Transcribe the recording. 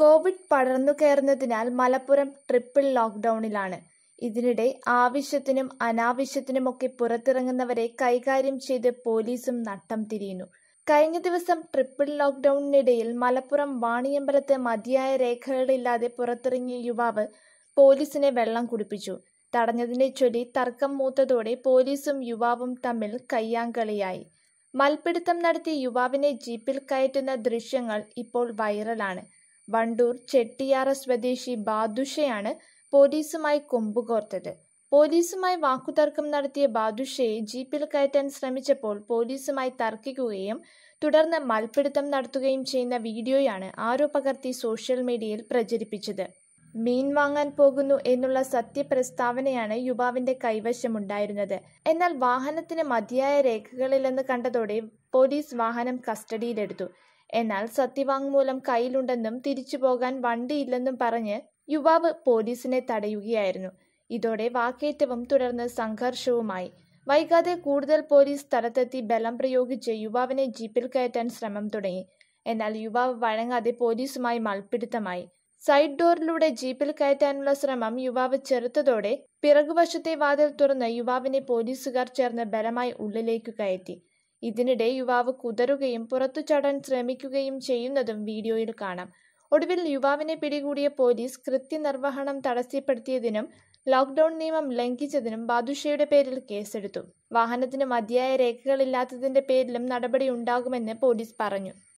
Covid പടർന്നു കയറുന്നതിനാൽ Malappuram triple ലോക്ക്ഡൌണിലാണ് ഇതിനിടെ ആവശ്യത്തിനും അനാവശ്യത്തിനുമൊക്കെ പുറത്തിറങ്ങുന്നവരെ കൈകാര്യം ചെയ്ത് പോലീസും നട്ടം തിരിയുന്നു കഴിഞ്ഞ ദിവസം ട്രിപ്പിൾ ലോക്ക്ഡൌണിനിടയിൽ മലപ്പുറം വാണിയമ്പലത്ത് മതിയായ രേഖകളില്ലാതെ പുറത്തിറങ്ങിയ യുവാവ് പോലീസിനെ വെള്ളം കുടിപ്പിച്ചു തടഞ്ഞതിനെ ചൊല്ലി തർക്കം മൂത്തതോടെ പോലീസും യുവാവും തമ്മിൽ കയ്യാങ്കളിയായി മൽപിടുത്തം നടത്തിയ യുവാവിനെ ജീപ്പിൽ കയറ്റുന്ന ദൃശ്യങ്ങൾ ഇപ്പോൾ വൈറലാണ് വണ്ടൂർ ചെട്ടിയാറ സ്വദേശി ബാദുഷയാണ് പോലീസുമായി കൊമ്പുകോർത്തത് പോലീസുമായി വാക്കുതർക്കം നടത്തിയ ബാദുഷയെ ജീപ്പിൽ കയറ്റാൻ ശ്രമിച്ചപ്പോൾ പോലീസുമായി തർക്കിക്കുകയും തുടർന്ന് മൽപ്പിടുത്തം നടത്തുകയും ചെയ്യുന്ന വീഡിയോയാണ് ആരോ പകർത്തി സോഷ്യൽ മീഡിയയിൽ പ്രചരിപ്പിച്ചത് മീൻ വാങ്ങാൻ പോകുന്നു എന്നുള്ള സത്യപ്രസ്താവനയാണ് യുവാവിന്റെ കൈവശമുണ്ടായിരുന്നത് എന്നാൽ വാഹനത്തിന് മതിയായ രേഖകളില്ലെന്ന് കണ്ടതോടെ പോലീസ് വാഹനം കസ്റ്റഡിയിലെടുത്തു എന്നാൽ സത്യവാങ്മൂലം കയ്യിലുണ്ടെന്നും തിരിച്ചു പോകാൻ വണ്ടിയില്ലെന്നും പറഞ്ഞ് യുവാവ് പോലീസിനെ തടയുകയായിരുന്നു ഇതോടെ വാക്കേറ്റവും തുടർന്ന് സംഘർഷവുമായി വൈകാതെ കൂടുതൽ പോലീസ് സ്ഥലത്തെത്തി ബലം പ്രയോഗിച്ച് യുവാവിനെ ജീപ്പിൽ കയറ്റാൻ ശ്രമം തുടങ്ങി എന്നാൽ യുവാവ് വഴങ്ങാതെ പോലീസുമായി മൽപ്പിടുത്തമായി സൈഡ് ഡോറിലൂടെ ജീപ്പിൽ കയറ്റാനുള്ള ശ്രമം യുവാവ് ചെറുത്തതോടെ പിറകുവശത്തെ വാതിൽ തുറന്ന് യുവാവിനെ പോലീസുകാർ ചേർന്ന് ബലമായി ഉള്ളിലേക്ക് കയറ്റി ഇതിനിടെ യുവാവ് കുതറുകയും പുറത്തു ചാടാൻ ശ്രമിക്കുകയും ചെയ്യുന്നതും വീഡിയോയിൽ കാണാം ഒടുവിൽ യുവാവിനെ പിടികൂടിയ പോലീസ് കൃത്യനിർവഹണം തടസ്സപ്പെടുത്തിയതിനും ലോക്ക്ഡൌൺ നിയമം ലംഘിച്ചതിനും ബാദുഷയുടെ പേരിൽ കേസെടുത്തു വാഹനത്തിന് മതിയായ രേഖകളില്ലാത്തതിന്റെ പേരിലും നടപടി ഉണ്ടാകുമെന്ന് പോലീസ് പറഞ്ഞു